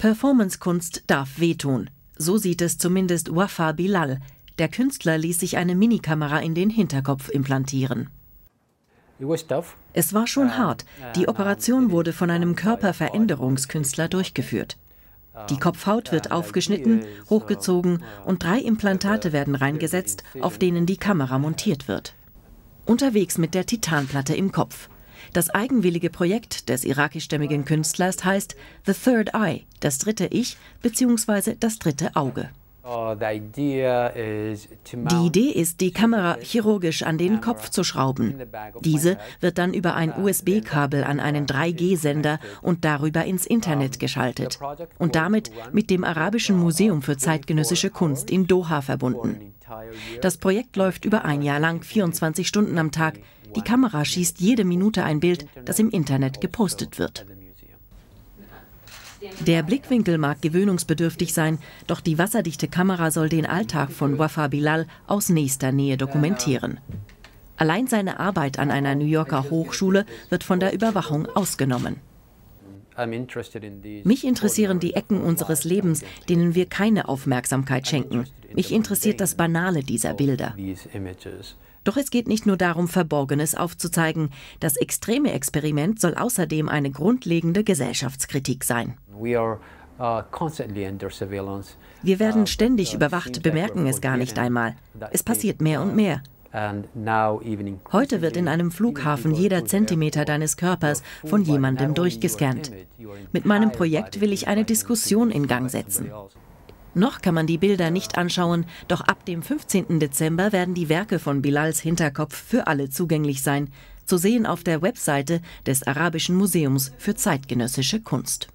Performancekunst darf wehtun. So sieht es zumindest Wafa Bilal. Der Künstler ließ sich eine Minikamera in den Hinterkopf implantieren. Es war schon hart. Die Operation wurde von einem Körperveränderungskünstler durchgeführt. Die Kopfhaut wird aufgeschnitten, hochgezogen und drei Implantate werden reingesetzt, auf denen die Kamera montiert wird. Unterwegs mit der Titanplatte im Kopf. Das eigenwillige Projekt des irakischstämmigen Künstlers heißt The Third Eye, das dritte Ich bzw. das dritte Auge. Oh, die Idee ist, die Kamera chirurgisch an den Kopf zu schrauben. Diese wird dann über ein USB-Kabel an einen 3G-Sender und darüber ins Internet geschaltet und damit mit dem Arabischen Museum für zeitgenössische Kunst in Doha verbunden. Das Projekt läuft über ein Jahr lang, 24 Stunden am Tag. Die Kamera schießt jede Minute ein Bild, das im Internet gepostet wird. Der Blickwinkel mag gewöhnungsbedürftig sein, doch die wasserdichte Kamera soll den Alltag von Wafa Bilal aus nächster Nähe dokumentieren. Allein seine Arbeit an einer New Yorker Hochschule wird von der Überwachung ausgenommen. Mich interessieren die Ecken unseres Lebens, denen wir keine Aufmerksamkeit schenken. Mich interessiert das Banale dieser Bilder. Doch es geht nicht nur darum, Verborgenes aufzuzeigen. Das extreme Experiment soll außerdem eine grundlegende Gesellschaftskritik sein. Uh, wir werden uh, ständig uh, überwacht, bemerken es gar nicht einmal. Es passiert mehr und mehr. Heute wird in einem Flughafen jeder Zentimeter deines Körpers von jemandem durchgescannt. Mit meinem Projekt will ich eine Diskussion in Gang setzen. Noch kann man die Bilder nicht anschauen, doch ab dem 15. Dezember werden die Werke von Bilals Hinterkopf für alle zugänglich sein, zu sehen auf der Webseite des Arabischen Museums für zeitgenössische Kunst.